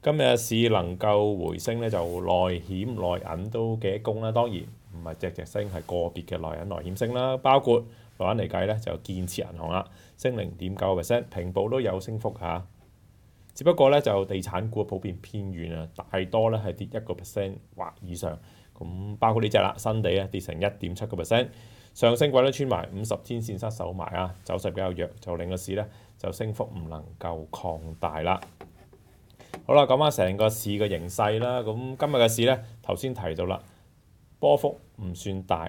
今日市能夠回升咧，就內險內銀都幾多啦。當然唔係隻隻升，係個別嘅內銀內險升啦。包括來攞嚟計咧，就建設銀行啦，升零點九個 percent，平保都有升幅嚇。只不過咧就地產股普遍偏軟啊，大多咧係跌一個 percent 或以上。咁包括呢只啦，新地咧跌成一點七個 percent，上升軌都穿埋五十天線，失守埋啊，走勢比較弱，就令個市咧就升幅唔能夠擴大啦。好啦，講翻成個市嘅形勢啦。咁今日嘅市咧，頭先提到啦，波幅唔算大，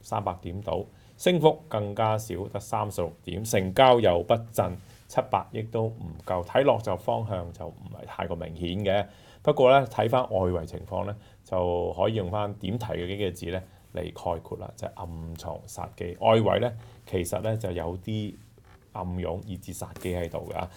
三百點到，升幅更加少，得三十六點，成交又不振，七百億都唔夠。睇落就方向就唔係太過明顯嘅。不過咧，睇翻外圍情況咧，就可以用翻點提嘅幾個字咧嚟概括啦，就係暗藏殺機。外圍咧，其實咧就有啲暗湧以至殺機喺度㗎。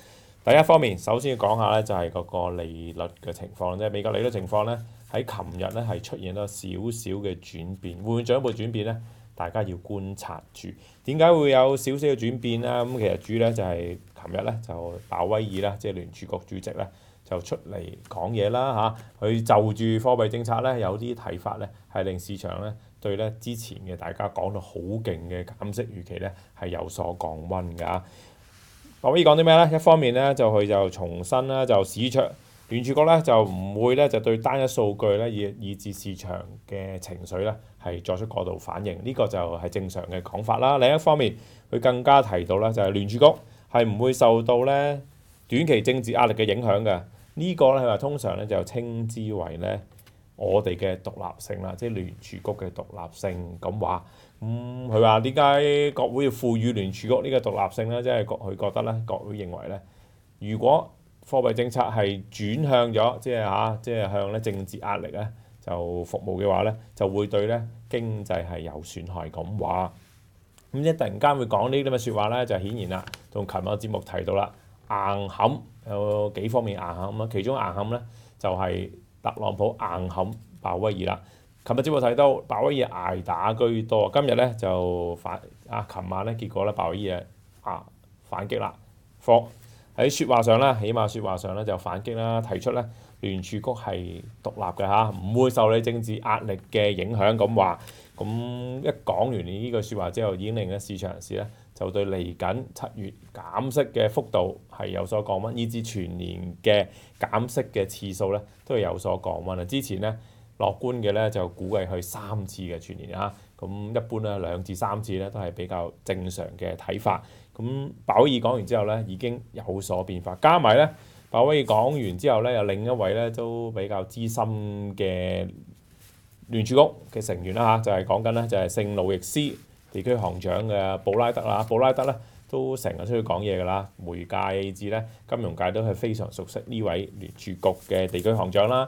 第一方面，首先要講下咧，就係個個利率嘅情況啫。美國利率情況咧，喺琴日咧係出現咗少少嘅轉變，會唔會進一步轉變咧？大家要觀察住。點解會有少少嘅轉變咧？咁其實主要咧就係琴日咧就鮑威爾啦，即係聯儲局主席咧就出嚟講嘢啦嚇。佢就住貨幣政策咧有啲睇法咧，係令市場咧對咧之前嘅大家講到好勁嘅減息預期咧係有所降温㗎。可以講啲咩咧？一方面咧就佢就重新咧就市場聯儲局咧就唔會咧就對單一數據咧以以致市場嘅情緒咧係作出過度反應，呢個就係正常嘅講法啦。另一方面，佢更加提到咧就係聯儲局係唔會受到咧短期政治壓力嘅影響嘅，呢個咧通常咧就稱之為咧我哋嘅獨立性啦，即係聯儲局嘅獨立性咁話。咁佢話點解國會要賦予聯儲局呢個獨立性咧？即係佢覺得咧，國會認為咧，如果貨幣政策係轉向咗，即係嚇，即係向咧政治壓力咧就服務嘅話咧，就會對咧經濟係有損害咁話。咁一突然間會講呢啲咁嘅説話咧，就顯然啦。同琴日節目提到啦，硬撼有幾方面硬撼啊，其中硬撼咧就係特朗普硬撼鮑威爾啦。琴日朝目睇到，白威爾挨打居多。今日咧就反啊，琴晚咧結果咧，白威爾啊反擊啦，喺説話上咧，起碼説話上咧就反擊啦，提出咧聯儲局係獨立嘅嚇，唔會受你政治壓力嘅影響咁話。咁一講完呢句説話之後，已經令咧市場人士咧就對嚟緊七月減息嘅幅度係有所降温，以至全年嘅減息嘅次數咧都係有所降温啊！之前咧。樂觀嘅咧就估計去三次嘅全年啊，咁一般咧兩至三次咧都係比較正常嘅睇法。咁鮑威爾講完之後咧已經有所變化，加埋咧鮑威爾講完之後咧有另一位咧都比較資深嘅聯儲局嘅成員啦就係講緊咧就係聖路易斯地區行長嘅布拉德啦。布拉德咧都成日出去講嘢㗎啦，媒介至咧金融界都係非常熟悉呢位聯儲局嘅地區行長啦。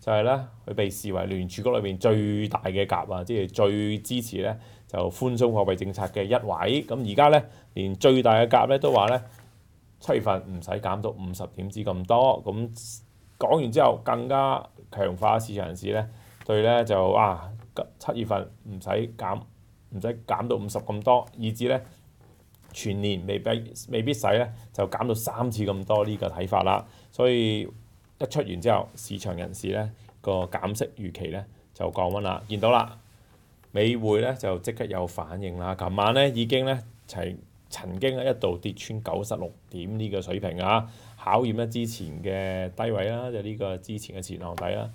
就係咧，佢被視為聯儲局裏面最大嘅鴿啊，即係最支持咧就寬鬆貨幣政策嘅一位。咁而家咧，連最大嘅鴿咧都話咧，七月份唔使減到五十點子咁多。咁講完之後，更加強化市場人士咧對咧就哇，七月份唔使減，唔使減到五十咁多，以至咧全年未必未必使咧就減到三次咁多呢個睇法啦。所以一出完之後，市場人士咧個減息預期咧就降温啦，見到啦，美匯咧就即刻有反應啦。琴晚咧已經咧曾曾經一度跌穿九十六點呢個水平啊，考驗咧之前嘅低位啦，就呢個之前嘅前浪底啦。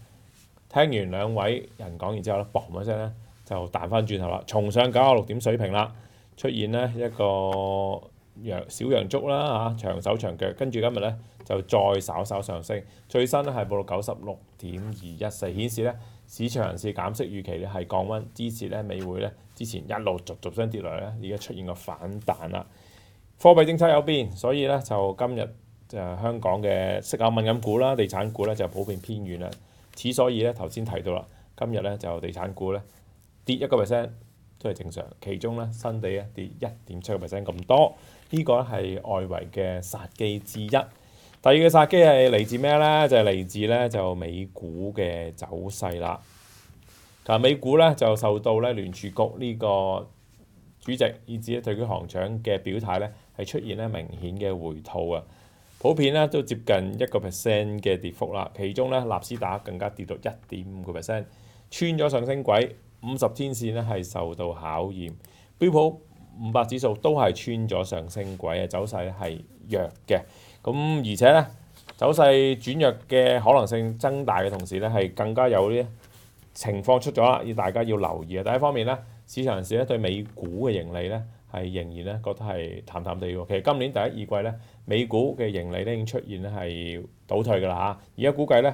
聽完兩位人講完之後咧，嘣一聲咧就彈翻轉頭啦，重上九十六點水平啦，出現咧一個。羊小羊捉啦嚇，長手長腳，跟住今日咧就再稍稍上升，最新咧係報到九十六點二一四，顯示咧市場人士減息預期咧係降温，支持咧美匯咧之前一路逐逐升跌落嚟咧，而家出現個反彈啦。貨幣政策有變，所以咧就今日就香港嘅息口敏感股啦、地產股咧就普遍偏軟啦。此所以咧頭先提到啦，今日咧就地產股咧跌一個 percent。都係正常，其中咧新地咧跌一點七個 percent 咁多，呢個咧係外圍嘅殺機之一。第二嘅殺機係嚟自咩咧？就係嚟自咧就美股嘅走勢啦。嗱，美股咧就受到咧聯儲局呢個主席以至咧對佢行長嘅表態咧係出現咧明顯嘅回吐啊，普遍咧都接近一個 percent 嘅跌幅啦。其中咧纳斯達更加跌到一點五個 percent，穿咗上升軌。五十天線咧係受到考驗，標普五百指數都係穿咗上升軌啊，走勢係弱嘅。咁而且咧，走勢轉弱嘅可能性增大嘅同時咧，係更加有啲情況出咗啦，要大家要留意啊！第一方面咧，市場人士咧對美股嘅盈利咧係仍然咧覺得係淡淡地喎。其實今年第一二季咧，美股嘅盈利咧已經出現咧係倒退㗎啦嚇，而家估計咧。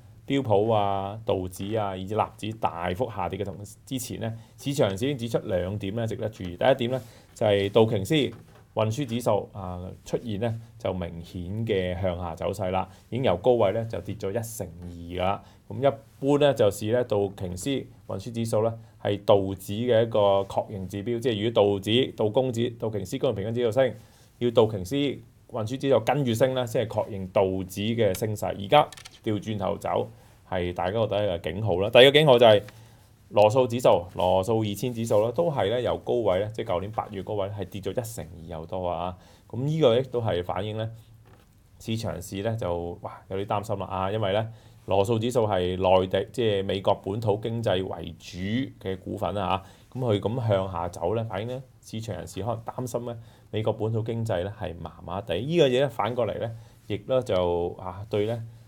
標普啊、道指啊、以及納指大幅下跌嘅同之前咧，市場經指出兩點咧值得注意。第一點咧就係道瓊斯運輸指數啊出現咧就明顯嘅向下走勢啦，已經由高位咧就跌咗一成二啦。咁一般咧就是咧道瓊斯運輸指數咧係道指嘅一個確認指標，即係如果道指、道公指、道瓊斯工業平均指數升，要道瓊斯運輸指數跟住升咧先係確認道指嘅升勢。而家。調轉頭走係大家覺得一個警號啦。第二個警號就係羅素指數、羅素二千指數啦，都係咧由高位咧，即係舊年八月高位係跌咗一成二又多啊。咁呢個亦都係反映咧市場市咧就哇有啲擔心啦啊，因為咧羅素指數係內地即係美國本土經濟為主嘅股份啊咁佢咁向下走咧，反映咧市場人士可能擔心咧美國本土經濟咧係麻麻地。依個嘢咧反過嚟咧，亦咧就啊對咧。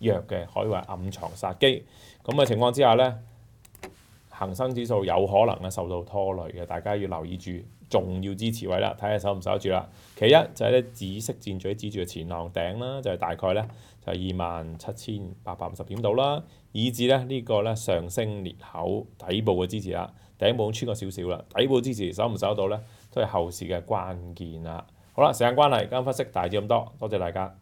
弱嘅可以話暗藏殺機，咁嘅情況之下咧，恒生指數有可能咧受到拖累嘅，大家要留意住重要支持位啦，睇下守唔守得住啦。其一就係咧紫色箭嘴指住嘅前浪頂啦，就係大概咧就係二萬七千八百五十點度啦，以至咧呢個咧上升裂口底部嘅支持啦，頂部穿過少少啦，底部支持守唔守得到咧，都係後市嘅關鍵啦。好啦，時間關係今日分析大致咁多，多謝大家。